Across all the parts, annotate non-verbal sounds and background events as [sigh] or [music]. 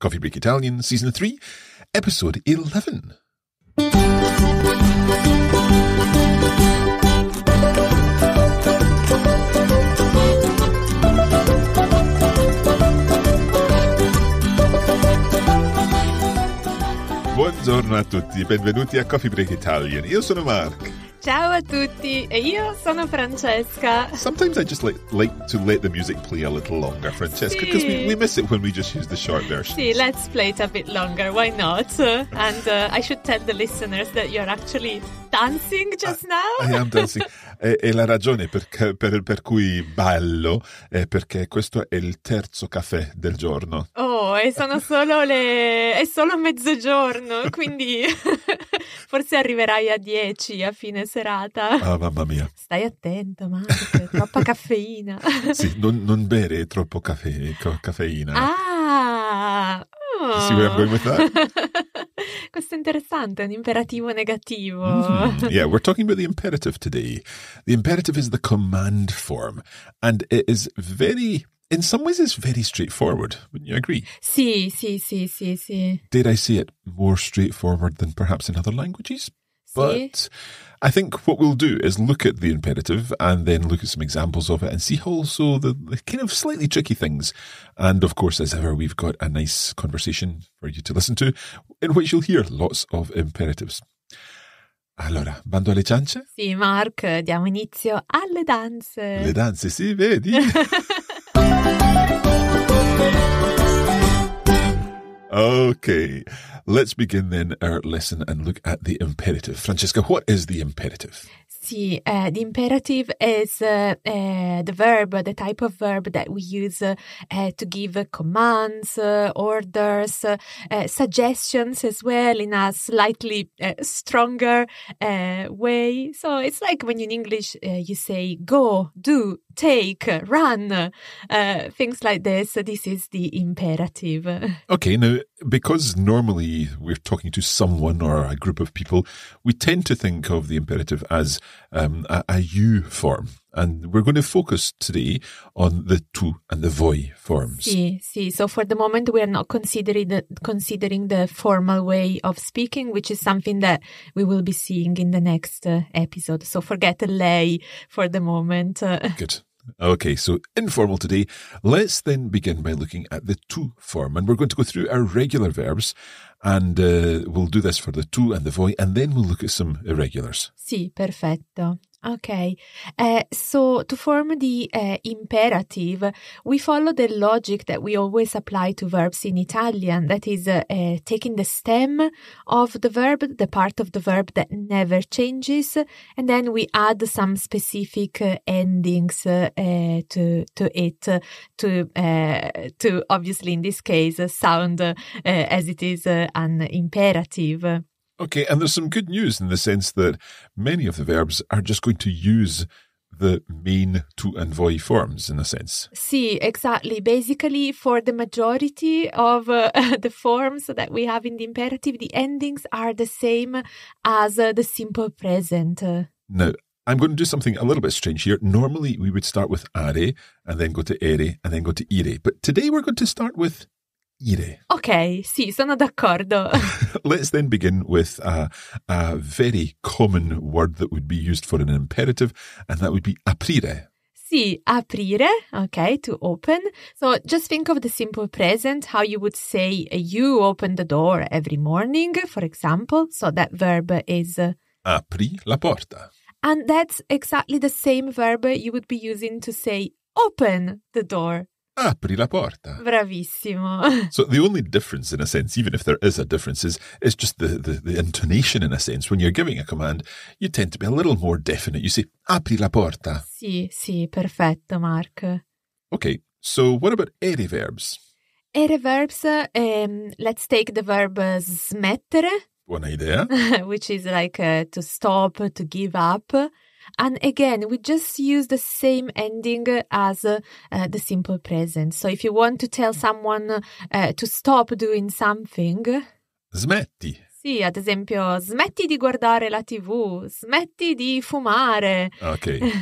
Coffee Break Italian, Season 3, Episode 11. Buongiorno a tutti, benvenuti a Coffee Break Italian. Io sono Mark. Ciao a tutti, e io sono Francesca. Sometimes I just like, like to let the music play a little longer, Francesca, because sì. we, we, miss it when we just use the short version. Sì, let's play it a bit longer, why not? And uh, I should tell the listeners that you're actually dancing just I, ah, now. I am dancing. [laughs] e, e, la ragione per, per, per cui ballo è perché questo è il terzo caffè del giorno. Oh e sono solo le... è solo mezzogiorno, [laughs] quindi [laughs] forse arriverai a 10 a fine serata. Ah, mamma mia. Stai attento, Marco, troppa caffeina. sì, non, non, bere troppo caffè, caffeina. Ah! Oh. Si vuole implementare? [laughs] Questo è interessante, è un imperativo negativo. Mm-hmm. Yeah, we're talking about the imperative today. The imperative is the command form, and it is very... in some ways it's very straightforward, wouldn't you agree? See, see, see, see, see. Did I see it more straightforward than perhaps in other languages? See? But I think what we'll do is look at the imperative and then look at some examples of it and see also the, the kind of slightly tricky things. And of course, as ever, we've got a nice conversation for you to listen to in which you'll hear lots of imperatives. Allora, bando alle ciance? Sì, Mark, diamo inizio alle danze. Le danze, sì, vedi? [laughs] Okay, let's begin then our lesson and look at the imperative. Francesca, what is the imperative? See, uh, the imperative is uh, uh, the verb, the type of verb that we use uh, to give commands, uh, orders, uh, suggestions as well in a slightly stronger way. So it's like when in English you say go, do, take, run, things like this. This is the imperative. Okay, now because normally we're talking to someone or a group of people, we tend to think of the imperative as um, a, a you form. And we're going to focus today on the tu and the voi forms. See, see. So for the moment, we are not considering the, considering the formal way of speaking, which is something that we will be seeing in the next uh, episode. So forget lei for the moment. Uh, [laughs] Good. Okay, so informal today. Let's then begin by looking at the to form. And we're going to go through our regular verbs and uh, we'll do this for the to and the voi and then we'll look at some irregulars. Sì, perfetto. Okay, uh, so to form the uh, imperative, we follow the logic that we always apply to verbs in Italian, that is, uh, taking the stem of the verb, the part of the verb that never changes, and then we add some specific endings to, to it, to, to obviously in this case sound as it is an imperative. Okay, and there's some good news in the sense that many of the verbs are just going to use the main to envoy forms in a sense. See, exactly. Basically, for the majority of uh, [laughs] the forms that we have in the imperative, the endings are the same as uh, the simple present. Now, I'm going to do something a little bit strange here. Normally, we would start with are and then go to ere and then go to ire, but today we're going to start with Ire. Okay, sì, sono d'accordo. [laughs] Let's then begin with a, a, very common word that would be used for an imperative, and that would be aprire. Sì, aprire, okay, to open. So just think of the simple present, how you would say you open the door every morning, for example. So that verb is apri la porta. And that's exactly the same verb you would be using to say open the door apri la porta. Bravissimo. [laughs] So the only difference, in a sense, even if there is a difference, is, is just the, the, the, intonation, in a sense. When you're giving a command, you tend to be a little more definite. You say, apri la porta. Sì, sì, perfetto, Mark. Okay, so what about ere verbs? Ere verbs, um, let's take the verb smettere. Buona idea. [laughs] which is like uh, to stop, to give up. And again, we just use the same ending as uh, the simple present. So if you want to tell someone uh, to stop doing something, smetti. Sì, ad esempio, smetti di guardare la TV, smetti di fumare. Okay. [laughs]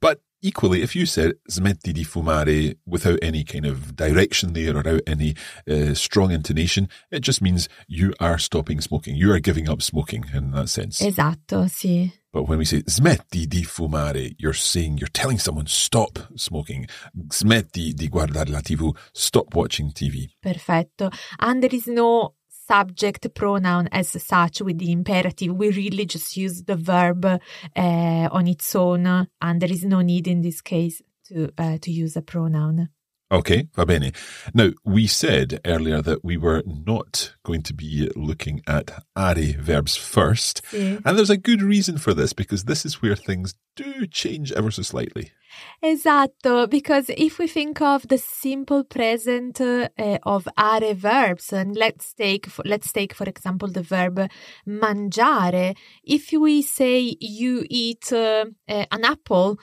but equally, if you said smetti di fumare without any kind of direction there or out any uh, strong intonation, it just means you are stopping smoking. You are giving up smoking in that sense. Esatto, sì. But when we say smetti di fumare, you're saying, you're telling someone stop smoking. Smetti di guardare la TV, stop watching TV. Perfetto. And there is no subject pronoun as such with the imperative. We really just use the verb uh, on its own, and there is no need in this case to, uh, to use a pronoun. Okay, va bene. Now, we said earlier that we were not going to be looking at are verbs first. And there's a good reason for this because this is where things do change ever so slightly. Esatto, because if we think of the simple present uh, of are verbs, and let's take for, let's take for example the verb mangiare. If we say you eat uh, uh, an apple,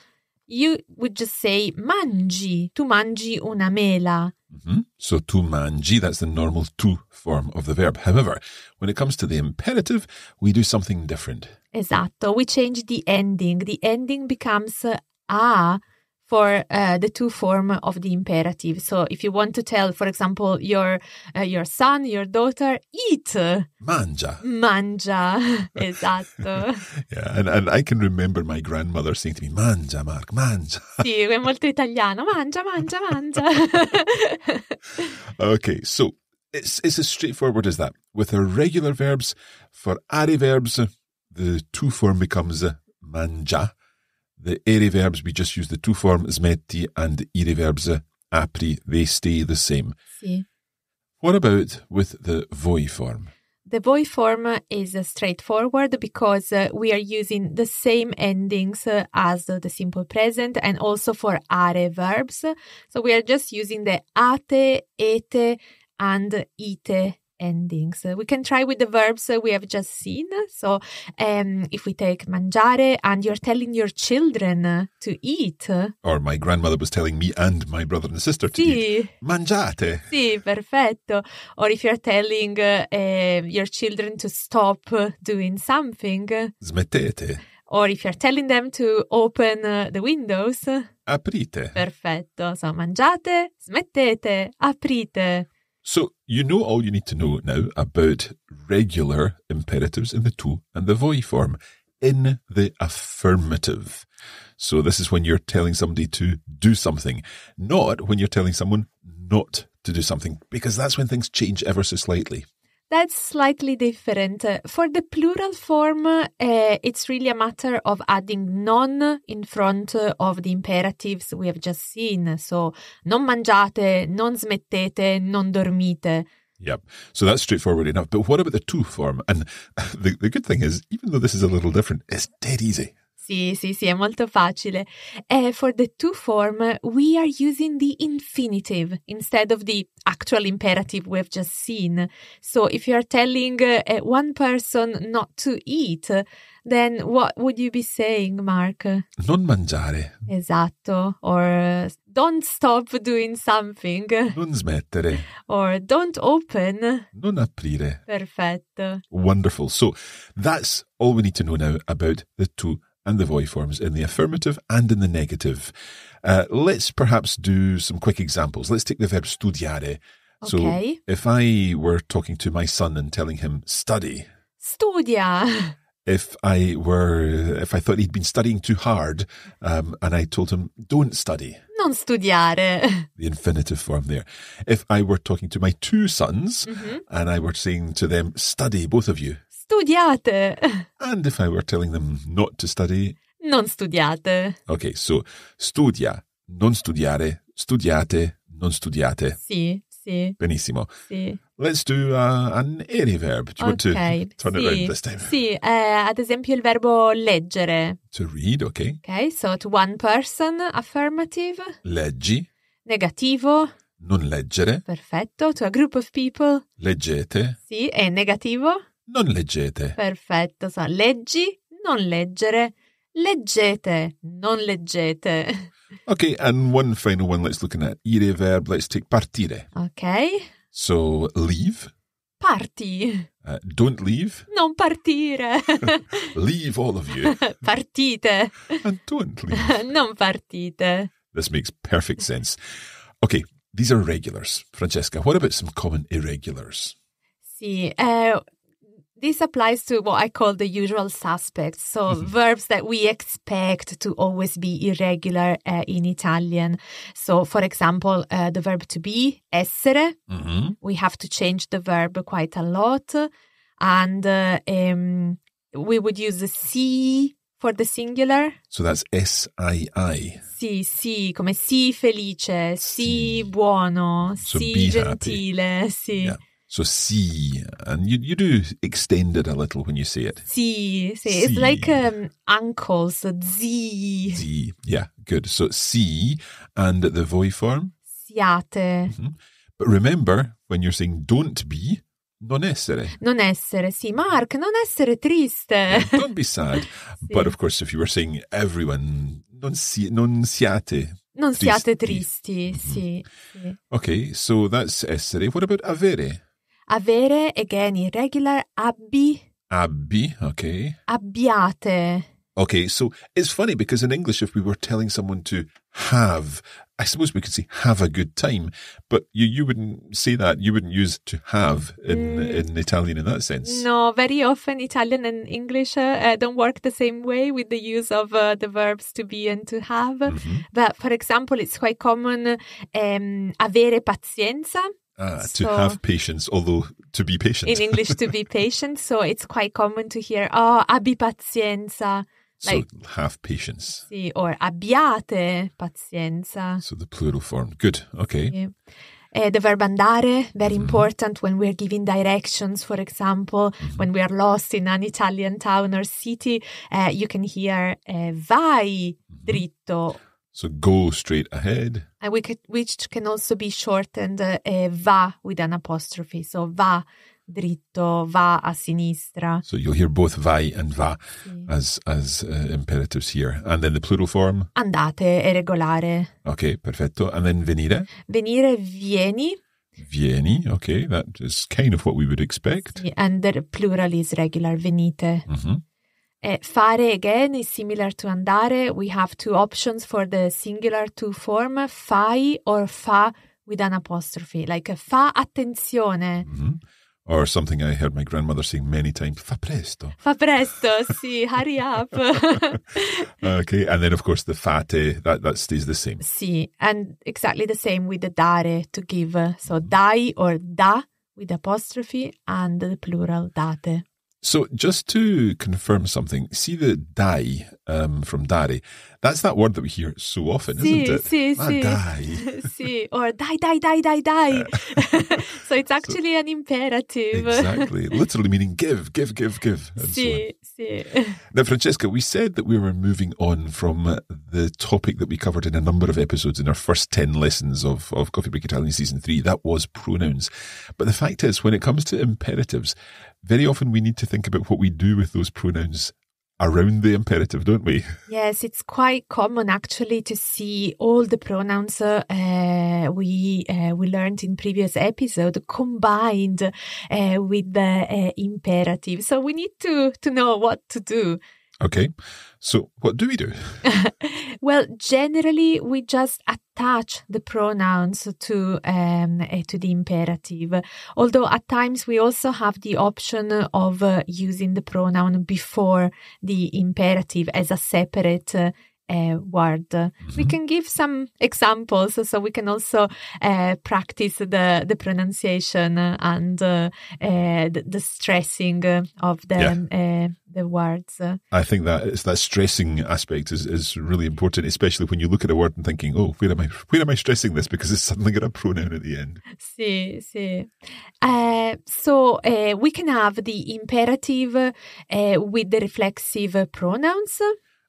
you would just say mangi, tu mangi una mela. Mm-hmm. So tu mangi, that's the normal tu form of the verb. However, when it comes to the imperative, we do something different. Esatto, we change the ending. The ending becomes a for uh, the two form of the imperative. So if you want to tell, for example, your uh, your son, your daughter, eat. Mangia. Mangia, [laughs] esatto. yeah, and, and I can remember my grandmother saying to me, mangia, Mark, mangia. [laughs] sì, è molto italiano, mangia, mangia, mangia. [laughs] okay, so it's, it's as straightforward as that. With irregular verbs, for ari verbs, the two form becomes manja the are verbs, we just use the two forms, smetti, and the iri verbs, uh, apri, they stay the same. Si. What about with the voi form? The voi form uh, is uh, straightforward because we are using the same endings as the simple present and also for are verbs. So we are just using the ate, ete, and ite endings. Uh, we can try with the verbs uh, we have just seen. So, um, if we take mangiare and you're telling your children uh, to eat. Or my grandmother was telling me and my brother and sister to sì. eat. Mangiate. Sì, perfetto. Or if you're telling eh, your children to stop doing something. Smettete. Or if you're telling them to open the windows. Aprite. Perfetto. So, mangiate, smettete, aprite. So you know all you need to know now about regular imperatives in the to and the voi form in the affirmative. So this is when you're telling somebody to do something, not when you're telling someone not to do something, because that's when things change ever so slightly. That's slightly different. For the plural form, uh, it's really a matter of adding non in front of the imperatives we have just seen. So, non mangiate, non smettete, non dormite. Yep. So that's straightforward enough. But what about the to form? And [laughs] the, the good thing is, even though this is a little different, it's dead easy. Sì, sì, sì, è molto facile. for the to form, we are using the infinitive instead of the actual imperative we've just seen. So if you are telling uh, one person not to eat, then what would you be saying, Mark? Non mangiare. Esatto. Or don't stop doing something. Non smettere. Or don't open. Non aprire. Perfetto. Wonderful. So that's all we need to know now about the two and the voiforms in the affirmative and in the negative. Uh, let's perhaps do some quick examples. Let's take the verb studiare. Okay. So if I were talking to my son and telling him study, studia. If I were, if I thought he'd been studying too hard, um, and I told him don't study, non studiare, the infinitive form there. If I were talking to my two sons mm-hmm. and I were saying to them study, both of you, Studiate! And if I were telling them not to study? Non studiate. Okay, so studia, non studiare, studiate, non studiate. Sì, sì. Benissimo. Sì. Let's do uh, an airy verb. Do you okay. want to turn sì. it around this time? Sì, eh, ad esempio il verbo leggere. To read, okay. Ok, so to one person, affirmative. Leggi. Negativo. Non leggere. Perfetto, to a group of people. Leggete. Sì, è negativo non leggete. Perfetto, so. leggi, non leggere, leggete, non leggete. [laughs] Ok, and one final one let's look at. Ire verb, let's take partire. Ok. So leave. Parti. Uh, don't leave. Non partire. [laughs] leave all of you. [laughs] Partite. And don't leave. non partite. This makes perfect sense. Ok, these are regulars. Francesca, what about some common irregulars? Sì, eh, This applies to what I call the usual suspects. So mm-hmm. verbs that we expect to always be irregular uh, in Italian. So, for example, uh, the verb to be, essere, mm-hmm. we have to change the verb quite a lot. And uh, um, we would use the si for the singular. So that's S I I. Sì, sì, come sì felice, sì, sì buono, so sì gentile, happy. sì. Yeah. So see, and you you do extend it a little when you say it. See, see, it's like um ankle, so z. Z, yeah, good. So see, and the voi form. Siate. Mm-hmm. But remember, when you're saying don't be, non essere. Non essere, sì, Mark, non essere triste. Yeah, don't be sad. [laughs] But of course, if you were saying everyone, non, si, non siate non tristi. siate tristi, mm-hmm. sì, sì. Okay, so that's essere. What about avere? Avere again irregular. Abbi. Abbi. Okay. Abbiate. Okay, so it's funny because in English, if we were telling someone to have, I suppose we could say have a good time, but you, you wouldn't say that. You wouldn't use to have in, mm. in Italian in that sense. No, very often Italian and English uh, uh don't work the same way with the use of uh, the verbs to be and to have. Mm-hmm. But for example, it's quite common um, avere pazienza. Uh, so, to have patience, although to be patient. in English, to be patient. So it's quite common to hear, oh, ah, abbi pazienza. Like, so have patience. Sì, or abbiate pazienza. So the plural form. Good. Okay. Yeah. Uh, the verb andare, very mm-hmm. important when we're giving directions, for example, mm-hmm. when we are lost in an Italian town or city, uh, you can hear uh, vai mm-hmm. dritto so go straight ahead. And we could, which can also be shortened uh, uh, va with an apostrophe. So va dritto, va a sinistra. So you'll hear both vai and va as as uh, imperatives here. And then the plural form? Andate, è regolare. Okay, perfetto. And then venire? Venire, vieni. Vieni, okay, that is kind of what we would expect. Sì, and the plural is regular, venite. Mm-hmm. Uh, fare again is similar to andare. We have two options for the singular to form, fai or fa with an apostrophe, like fa attenzione. Mm-hmm. Or something I heard my grandmother saying many times, fa presto. Fa presto, sì, hurry up. [laughs] okay, and then of course the fate, that, that stays the same. Sì, and exactly the same with the dare, to give. So dai or da with apostrophe and the plural date. So just to confirm something, see the "die" um, from "daddy." That's that word that we hear so often, si, isn't it? Si, ah, si. [laughs] si. Or die, die, die, die, die. Uh, [laughs] so it's actually so, an imperative. exactly. Literally meaning give, give, give, give. And si, so si. Now, Francesca, we said that we were moving on from the topic that we covered in a number of episodes in our first 10 lessons of, of Coffee Break Italian Season 3. That was pronouns. But the fact is, when it comes to imperatives, very often we need to think about what we do with those pronouns around the imperative, don't we? [laughs] Yes, it's quite common actually to see all the pronouns uh, uh, we uh, we learned in previous episode combined uh, with the uh, imperative. So we need to to know what to do. Okay. So what do we do? [laughs] well, generally, we just attach the pronouns to um, eh, to the imperative. Although at times we also have the option of uh, using the pronoun before the imperative as a separate uh, uh, word. Mm-hmm. We mhm. can give some examples so we can also uh, practice the, the pronunciation and uh, the, the, stressing of the, yeah. the words. I think that is that stressing aspect is, is really important, especially when you look at a word and thinking, oh, where am I, where am I stressing this? Because it's suddenly got a pronoun at the end. See, see. so we can have the imperative with the reflexive pronouns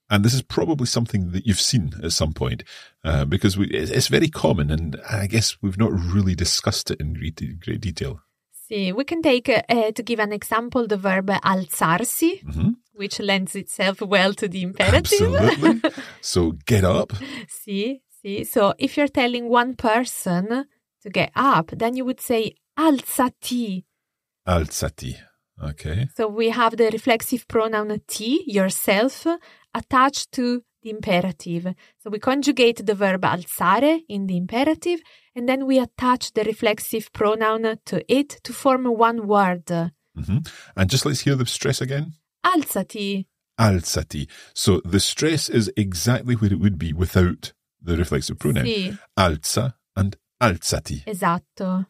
and this is probably something that you've seen at some point uh, because we, it's, very common, and I guess we've not really discussed it in great, great detail. See, we can take, uh, to give an example, the verb alzarsi, mm-hmm. which lends itself well to the imperative. Absolutely. [laughs] so get up. See, see. So if you're telling one person to get up, then you would say alzati. Alzati. Okay. So we have the reflexive pronoun ti, yourself, attached to the imperative. So we conjugate the verb alzare in the imperative and then we attach the reflexive pronoun to it to form one word. Mm-hmm. And just let's hear the stress again. Alzati. Alzati. So the stress is exactly where it would be without the reflexive pronoun. Sì. Alza and alzati. Esatto.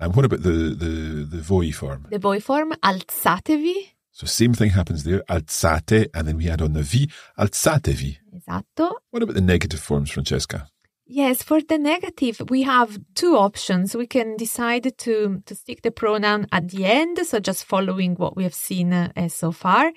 And uh, what about the, the, the voi form? The voi form, alzatevi. So same thing happens there, alzate, and then we add on the V, alzatevi. Esatto. What about the negative forms, Francesca? Yes, for the negative, we have two options. We can decide to, to stick the pronoun at the end, so just following what we have seen uh, so far.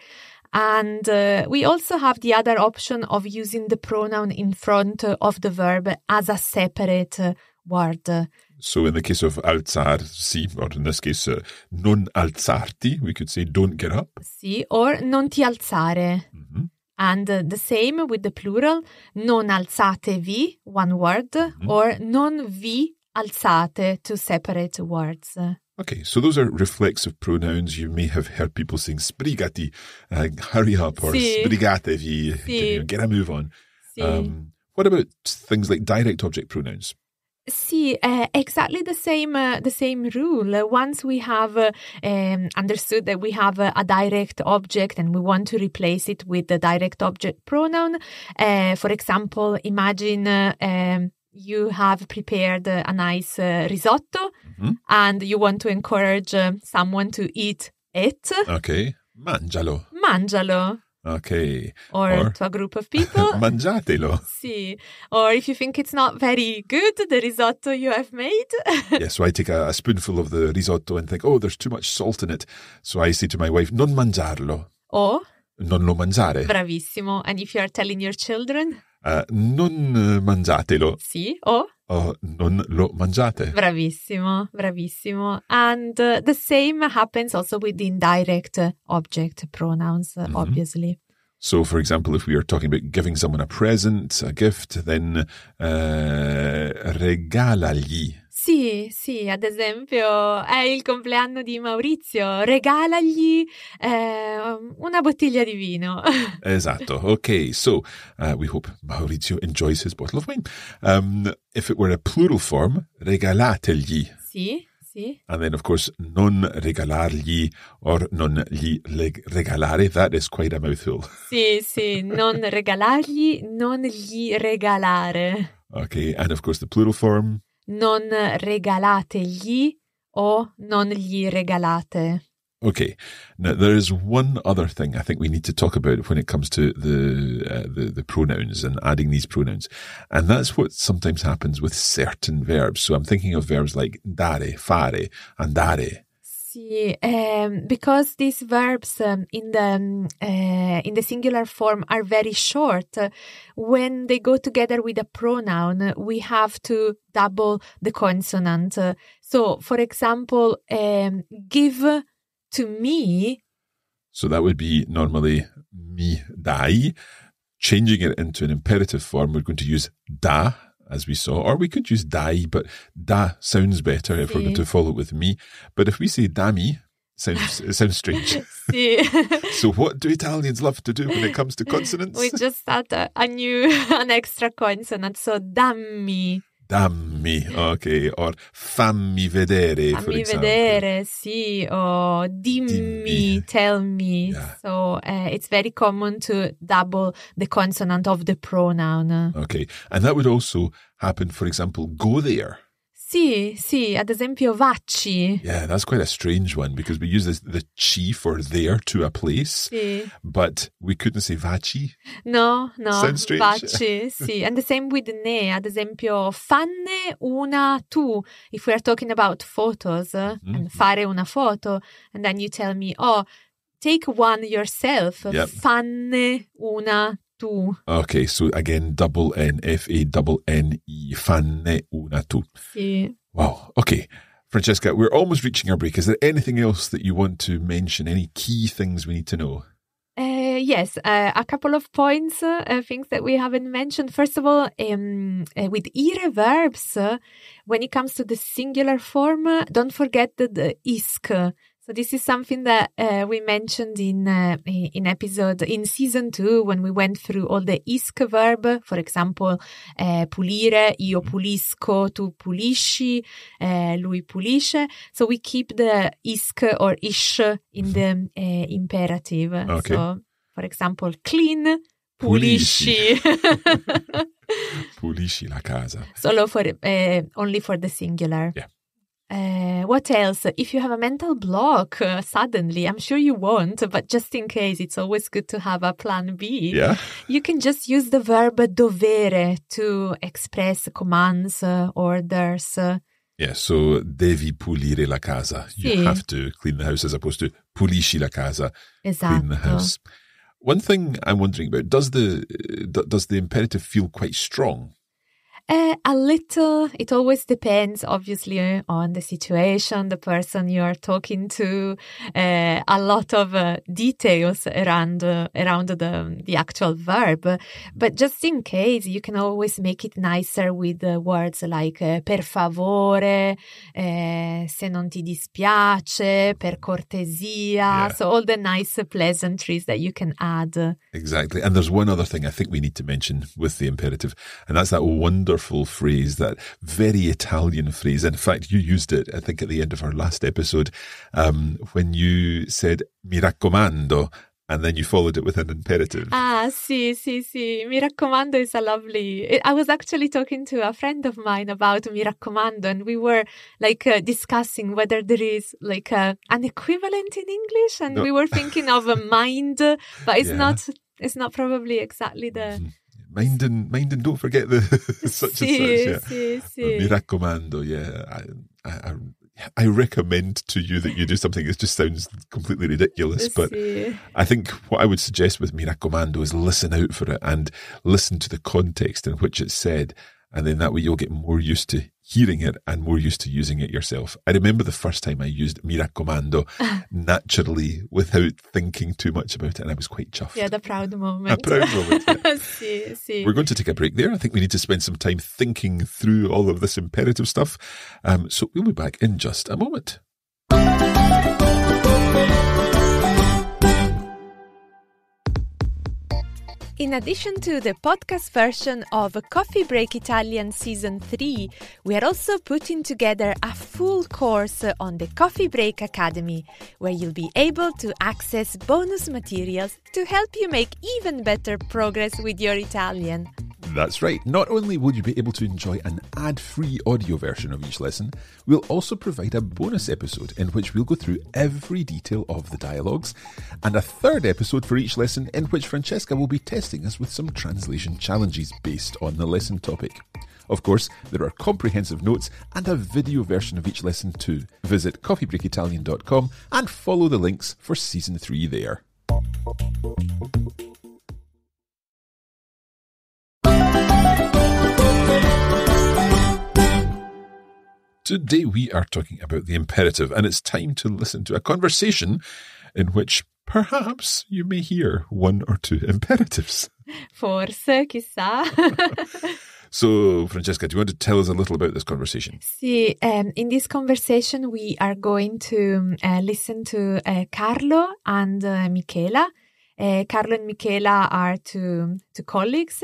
And uh, we also have the other option of using the pronoun in front of the verb as a separate uh, word. So in the case of alzar si, or in this case, uh, non alzarti, we could say don't get up. Si, or non ti alzare. Mm -hmm. And uh, the same with the plural, non alzatevi, one word, mm -hmm. or non vi alzate, two separate words. Okay, so those are reflexive pronouns. You may have heard people saying sprigati, uh, hurry up, or si. sbrigatevi, si. get a move on. Si. Um, what about things like direct object pronouns? See, uh, exactly the same uh, the same rule. Uh, once we have uh, um, understood that we have uh, a direct object and we want to replace it with the direct object pronoun, for example, imagine um, you have prepared a nice risotto mm-hmm. and you want to encourage someone to eat it. Okay, mangialo. Mangialo. Okay. Or, or, to a group of people. [laughs] Mangiatelo. Sì. Or if you think it's not very good, the risotto you have made. [laughs] yeah, so I take a, a, spoonful of the risotto and think, oh, there's too much salt in it. So I say to my wife, non mangiarlo. Oh, Non lo mangiare. Bravissimo. And if you are telling your children? Uh, non eh, mangiatelo. Sì. oh uh, non lo mangiate. Bravissimo, bravissimo. And uh, the same happens also with the indirect object pronouns, mm-hmm. obviously. So, for example, if we are talking about giving someone a present, a gift, then uh, regalagli Sì, sì, ad esempio è il compleanno di Maurizio, regalagli eh, una bottiglia di vino. [laughs] esatto. ok, so uh, we hope Maurizio enjoys his bottle of wine. Um, if it were a plural form, regalategli. Sì. Sì. And then, of course, non regalargli or non gli regalare, that is quite a mouthful. Sì, sì, non regalargli, non gli regalare. [laughs] Ok, and of course the plural form. non regalategli o non gli regalate. Okay. Now there is one other thing I think we need to talk about when it comes to the, uh, the the, pronouns and adding these pronouns, and that's what sometimes happens with certain verbs. So I'm thinking of verbs like dare, fare, andare, see. Um, because these verbs um, in the um, uh, in the singular form are very short, uh, when they go together with a pronoun, we have to double the consonant. Uh, so, for example, um, give to me. So that would be normally mi dai. Changing it into an imperative form, we're going to use da as we saw, or we could use die, but da sounds better if sí. we're going to follow it with me. But if we say dammi, sounds [laughs] it sounds strange. [laughs] so what do Italians love to do when it comes to consonants? We just add a, a new [laughs] an extra consonant, so dammi. Dammi, eh. ok, or fammi vedere. Fammi vedere, sì, o dimmi, dimmi. tell me. Yeah. So uh, it's very common to double the consonant of the pronoun. Okay, and that would also happen, for example, go there. Sì, sì, ad esempio vacci. Yeah, that's quite a strange one because we use this, the chi for there to a place, sì. but we couldn't say vacci. No, no, vacci, sì. And the same with ne, ad esempio fanne una tu. If we're talking about photos uh, mm-hmm. and fare una foto, and then you tell me, oh, take one yourself, yep. fanne una Two. Ok, so again, double N, F-A, double N, E, fanne una tú. Sí. Wow, okay. Francesca, we're almost reaching our break. Is there anything else that you want to mention? Any key things we need to know? Uh, yes, uh, a couple of points, uh, uh things that we haven't mentioned. First of all, um, uh, with ire verbs, uh, when it comes to the singular form, don't forget the, the isk so this is something that uh, we mentioned in uh, in episode in season two when we went through all the isk verb, for example, uh, pulire, io pulisco, tu pulisci, uh, lui pulisce. So we keep the isk or ish in the uh, imperative. Okay. So, for example, clean, pulisci. pulisci [laughs] la casa. Solo for uh, only for the singular. Yeah. Uh, what else? If you have a mental block uh, suddenly, I'm sure you won't, but just in case, it's always good to have a plan B. Yeah. You can just use the verb dovere to express commands, uh, orders. Yeah, so devi pulire la casa. You have to clean the house as opposed to pulisci la casa. Exactly. Clean the house. One thing I'm wondering about does the uh, does the imperative feel quite strong? Uh, a little. It always depends, obviously, on the situation, the person you are talking to. Uh, a lot of uh, details around uh, around the the actual verb, but just in case, you can always make it nicer with words like uh, per favore, uh, se non ti dispiace, per cortesia. Yeah. So all the nice pleasantries that you can add. Exactly, and there's one other thing I think we need to mention with the imperative, and that's that wonderful wonderful phrase, that very Italian phrase. In fact, you used it, I think, at the end of our last episode um, when you said, mi raccomando, and then you followed it with an imperative. Ah, sì, sì, sì. Mi raccomando is a lovely. I was actually talking to a friend of mine about mi raccomando, and we were like uh, discussing whether there is like uh, an equivalent in English, and no. we were thinking of a mind, but it's [laughs] yeah. not. It's not probably exactly the. Mm-hmm mind and mind and don't forget the [laughs] such sí, and such. Yeah. Sí, sí. Oh, yeah. I, I, I recommend to you that you do something. It just sounds completely ridiculous, but sí. I think what I would suggest with Miracomando is listen out for it and listen to the context in which it's said and then that way you'll get more used to hearing it and more used to using it yourself. I remember the first time I used Mira Commando [laughs] naturally without thinking too much about it, and I was quite chuffed. Yeah, the proud moment. A proud moment. Yeah. [laughs] see, see. We're going to take a break there. I think we need to spend some time thinking through all of this imperative stuff. Um, so we'll be back in just a moment. In addition to the podcast version of Coffee Break Italian Season 3, we are also putting together a full course on the Coffee Break Academy, where you'll be able to access bonus materials to help you make even better progress with your Italian. That's right. Not only will you be able to enjoy an ad free audio version of each lesson, we'll also provide a bonus episode in which we'll go through every detail of the dialogues, and a third episode for each lesson in which Francesca will be testing us with some translation challenges based on the lesson topic. Of course, there are comprehensive notes and a video version of each lesson too. Visit coffeebreakitalian.com and follow the links for season 3 there. Today we are talking about the imperative, and it's time to listen to a conversation in which perhaps you may hear one or two [laughs] imperatives. Forse, chissà. [laughs] so, Francesca, do you want to tell us a little about this conversation? Sì, um, in this conversation we are going to uh, listen to uh, Carlo and uh, Michela uh, Carlo and Michela are two, two colleagues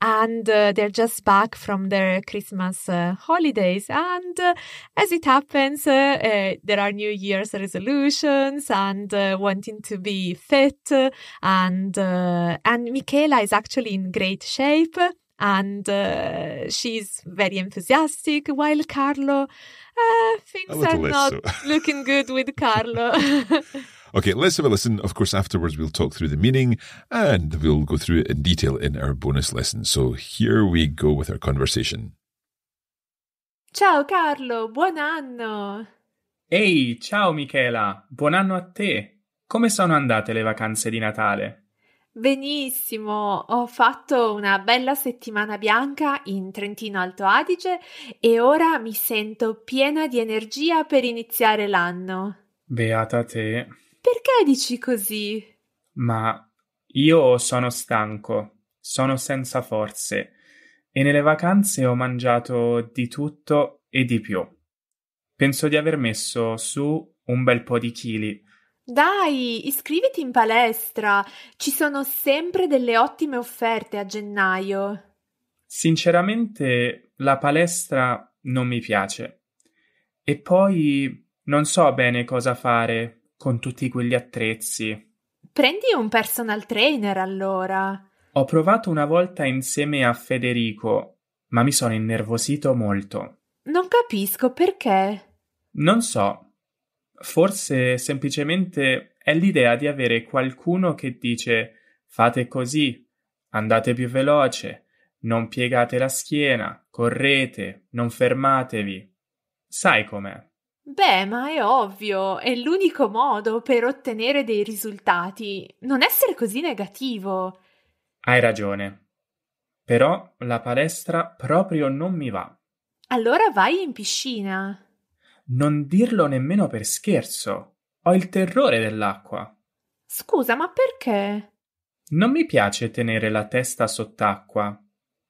and uh, they're just back from their Christmas uh, holidays. And uh, as it happens, uh, uh, there are New Year's resolutions and wanting to be fit. And, and Michela is actually in great shape and uh, she's very enthusiastic while carlo uh, things are not so. [laughs] looking good with carlo [laughs] Okay, let's have a listen. Of course, afterwards we'll talk through the meaning and we'll go through it in detail in our bonus lesson. So here we go with our conversation. Ciao Carlo, buon anno! Ehi, hey, ciao Michela, buon anno a te! Come sono andate le vacanze di Natale? Benissimo, ho fatto una bella settimana bianca in Trentino Alto Adige e ora mi sento piena di energia per iniziare l'anno. Beata te. Perché dici così? Ma io sono stanco, sono senza forze e nelle vacanze ho mangiato di tutto e di più. Penso di aver messo su un bel po' di chili. Dai, iscriviti in palestra. Ci sono sempre delle ottime offerte a gennaio. Sinceramente, la palestra non mi piace. E poi non so bene cosa fare con tutti quegli attrezzi. Prendi un personal trainer allora. Ho provato una volta insieme a Federico, ma mi sono innervosito molto. Non capisco perché. Non so. Forse semplicemente è l'idea di avere qualcuno che dice fate così, andate più veloce, non piegate la schiena, correte, non fermatevi. Sai com'è. Beh, ma è ovvio, è l'unico modo per ottenere dei risultati. Non essere così negativo. Hai ragione. Però la palestra proprio non mi va. Allora vai in piscina. Non dirlo nemmeno per scherzo. Ho il terrore dell'acqua. Scusa, ma perché? Non mi piace tenere la testa sott'acqua.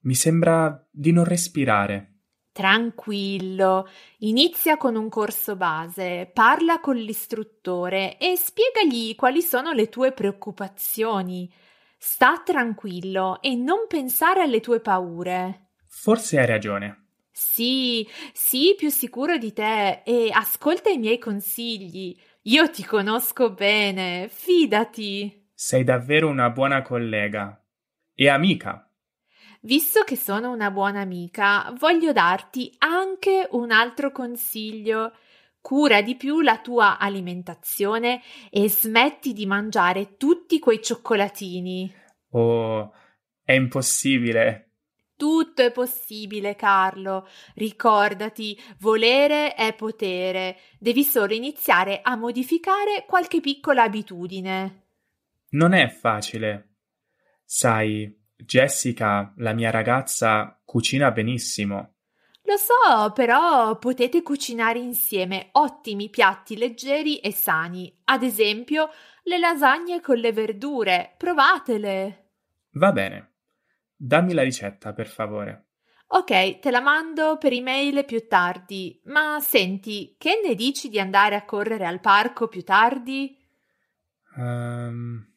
Mi sembra di non respirare. Tranquillo, inizia con un corso base, parla con l'istruttore e spiegagli quali sono le tue preoccupazioni. Sta tranquillo e non pensare alle tue paure. Forse hai ragione. Sì, sii più sicuro di te e ascolta i miei consigli. Io ti conosco bene, fidati. Sei davvero una buona collega e amica. Visto che sono una buona amica, voglio darti anche un altro consiglio. Cura di più la tua alimentazione e smetti di mangiare tutti quei cioccolatini. Oh, è impossibile. Tutto è possibile, Carlo. Ricordati, volere è potere. Devi solo iniziare a modificare qualche piccola abitudine. Non è facile. Sai, Jessica, la mia ragazza, cucina benissimo. Lo so, però potete cucinare insieme ottimi piatti leggeri e sani, ad esempio le lasagne con le verdure, provatele. Va bene. Dammi la ricetta, per favore. Ok, te la mando per email più tardi, ma senti, che ne dici di andare a correre al parco più tardi? Um,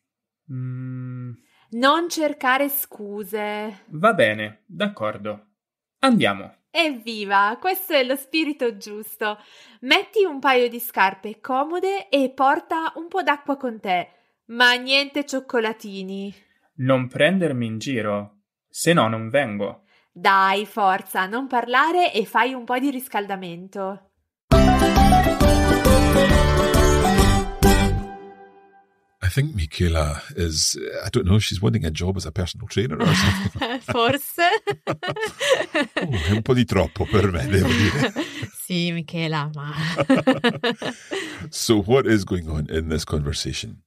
mm. Non cercare scuse. Va bene, d'accordo. Andiamo. Evviva, questo è lo spirito giusto. Metti un paio di scarpe comode e porta un po' d'acqua con te, ma niente cioccolatini. Non prendermi in giro, se no non vengo. Dai, forza, non parlare e fai un po' di riscaldamento. think Michaela is, I don't know, she's wanting a job as a personal trainer or something. [laughs] Forse. [laughs] oh, è un po' di troppo per me, devo dire. sì, Michaela, ma... [laughs] so what is going on in this conversation?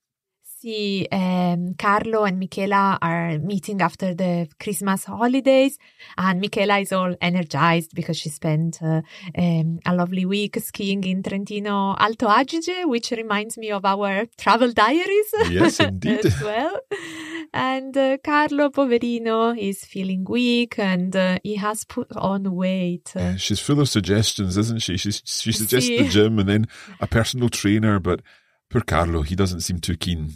see um, Carlo and Michela are meeting after the Christmas holidays, and Michela is all energized because she spent uh, um, a lovely week skiing in Trentino Alto Adige, which reminds me of our travel diaries. Yes, [laughs] indeed. as well. And uh, Carlo Poverino is feeling weak and uh, he has put on weight. Yeah, she's full of suggestions, isn't she? She's, she suggests the gym and then a personal trainer, but Poor Carlo, he doesn't seem too keen.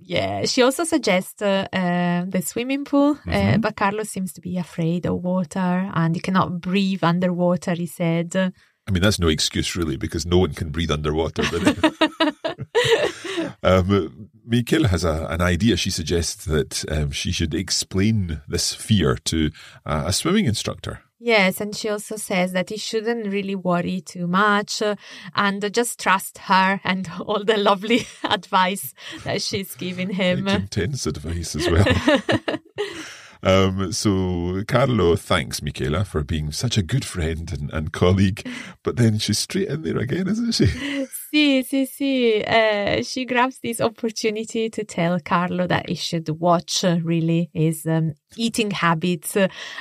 Yeah, she also suggests uh, uh the swimming pool, uh, mm-hmm. but Carlo seems to be afraid of water and he cannot breathe underwater, he said. I mean, that's no excuse, really, because no one can breathe underwater. [laughs] [laughs] um, Mikkel has a, an idea. She suggests that um, she should explain this fear to uh, a swimming instructor. Yes, and she also says that he shouldn't really worry too much and just trust her and [laughs] all the lovely [laughs] advice that she's giving him. intense advice as well. [laughs] um, so Carlo thanks Michaela for being such a good friend and, and colleague, but then she's straight in there again, isn't she? see, see, see. Uh, she grabs this opportunity to tell Carlo that he should watch uh, really his um, eating habits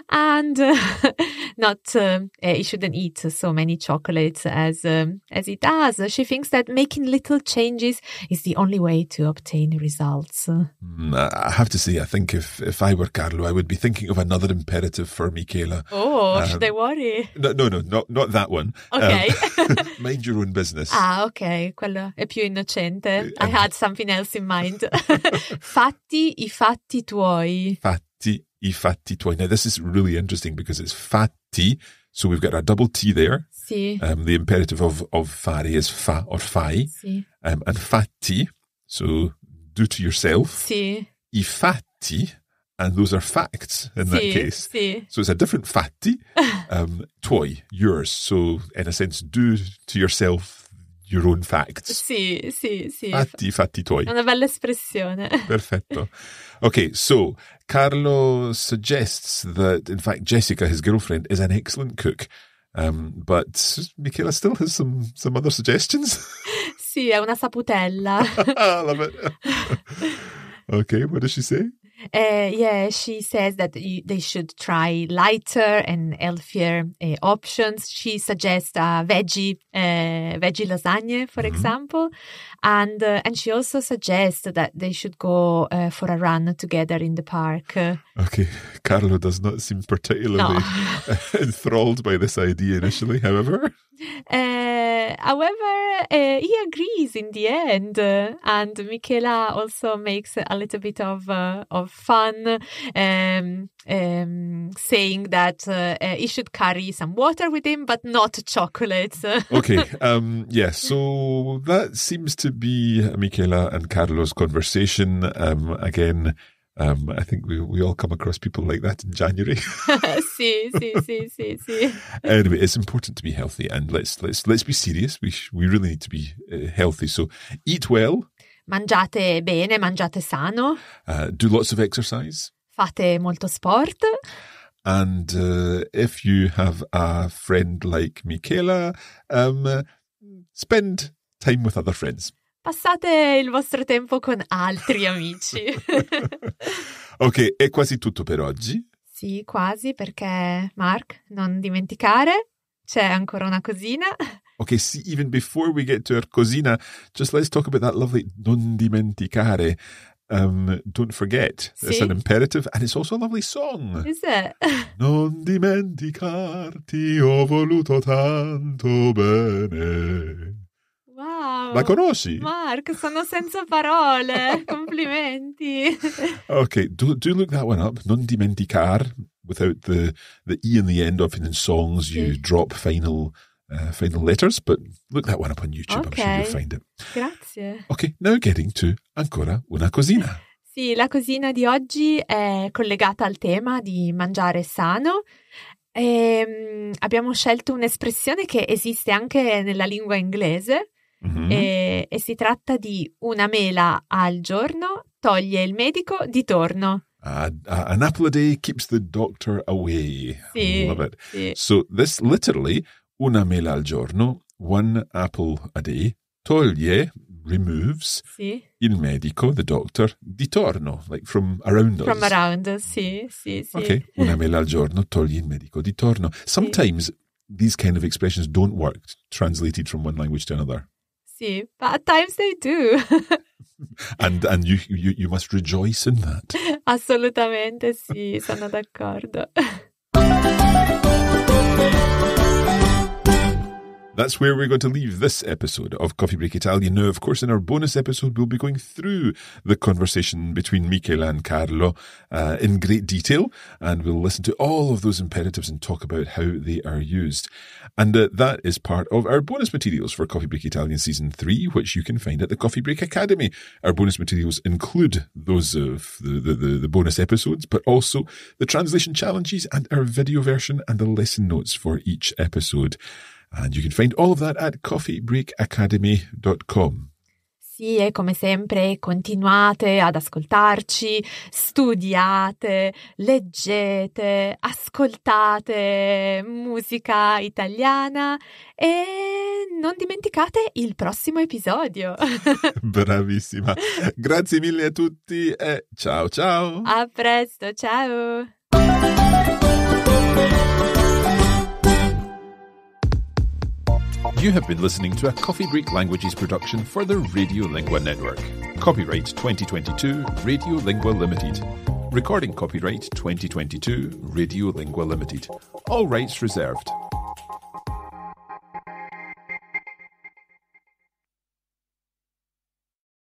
and uh, [laughs] not um, eh, he shouldn't eat so many chocolates as um, as he does. She thinks that making little changes is the only way to obtain results. Mm, I have to say, I think if if I were Carlo, I would be thinking of another imperative for Michaela. Oh, um, should I worry? No, no, no, not not that one. Okay, um, [laughs] [laughs] mind your own business. Ah, okay ok, quello è più innocente. I had something else in mind. [laughs] fatti i fatti tuoi. Fatti i fatti tuoi. Now, this is really interesting because it's fatti. So we've got a double T there. Sì. Um, the imperative of, of fare is fa or fai. Sì. Um, and fatti, so do to yourself. Sì. I fatti, and those are facts in sì, that case. Sì. So it's a different fatti. [laughs] Um, tuoi, yours. So in a sense, do to yourself your own facts. Sì, sì, sì. Fatti, fatti tuoi. una bella espressione. [laughs] Perfetto. Okay, so Carlo suggests that, in fact, Jessica, his girlfriend, is an excellent cook. Um, but Michela still has some, some other suggestions. sì, è una saputella. [laughs] I love it. [laughs] okay, what does she say? Uh, yeah, she says that they should try lighter and healthier uh, options. She suggests uh, veggie uh, veggie lasagne, for mm-hmm. example, and uh, and she also suggests that they should go uh, for a run together in the park. Okay, Carlo does not seem particularly no. [laughs] enthralled by this idea initially, however. Uh, [laughs] however, uh, he agrees in the end, uh, and Michela also makes a little bit of of fun, um, um, saying that he should carry some water with him, but not chocolate. [laughs] okay, um, yeah. So that seems to be Michela and Carlos' conversation um, again. Um, I think we, we all come across people like that in January. see, see, see, see, see. Anyway, it's important to be healthy, and let's let's let's be serious. We sh- we really need to be uh, healthy. So eat well. Mangiate bene, mangiate sano. Uh, do lots of exercise. Fate molto sport. And uh, if you have a friend like Michaela, um, spend time with other friends. passate il vostro tempo con altri amici. [laughs] ok, è quasi tutto per oggi. Sì, quasi, perché Mark, non dimenticare, c'è ancora una cosina. Ok, see, even before we get to our cosina, just let's talk about that lovely non dimenticare. Um, don't forget. Sì. It's an imperative and it's also a lovely song. Is it? [laughs] non dimenticarti, ho voluto tanto bene. Wow. La conosci? Mark, sono senza parole. [laughs] Complimenti. Ok, do, do look that one up. Non dimenticare, without the, the E in the end. Often in songs, sì. you drop final. Uh, final letters, but look that one up on YouTube. Okay. I'm sure you'll find it. Grazie. Ok, now getting to ancora una cosina. Sì, la cosina di oggi è collegata al tema di mangiare sano. E, ehm, abbiamo scelto un'espressione che esiste anche nella lingua inglese Mm-hmm. E, e, si tratta di una mela al giorno toglie il medico di torno. Uh, uh, an apple a day keeps the doctor away. Sì, Love it. Sì. So this literally, una mela al giorno, one apple a day, toglie, removes, sì. il medico, the doctor, di torno, like from around us. From around, sì, sì, sì. Okay, una mela al giorno toglie il medico di torno. Sometimes these kind of expressions don't work translated from one language to another. see, but at times they do. [laughs] and and you, you, you must rejoice in that. Assolutamente sì, sono d'accordo. [laughs] That's where we're going to leave this episode of Coffee Break Italian. Now, of course, in our bonus episode, we'll be going through the conversation between Michele and Carlo uh, in great detail, and we'll listen to all of those imperatives and talk about how they are used. And uh, that is part of our bonus materials for Coffee Break Italian Season 3, which you can find at the Coffee Break Academy. Our bonus materials include those of the, the, the, the bonus episodes, but also the translation challenges and our video version and the lesson notes for each episode. And you can find all of that at coffeebreakacademy.com. Sì, e come sempre continuate ad ascoltarci, studiate, leggete, ascoltate musica italiana e non dimenticate il prossimo episodio. [laughs] Bravissima. Grazie mille a tutti e ciao ciao. A presto, ciao. You have been listening to a Coffee Break Languages production for the Radio Lingua Network. Copyright 2022 Radio Lingua Limited. Recording copyright 2022 Radio Lingua Limited. All rights reserved.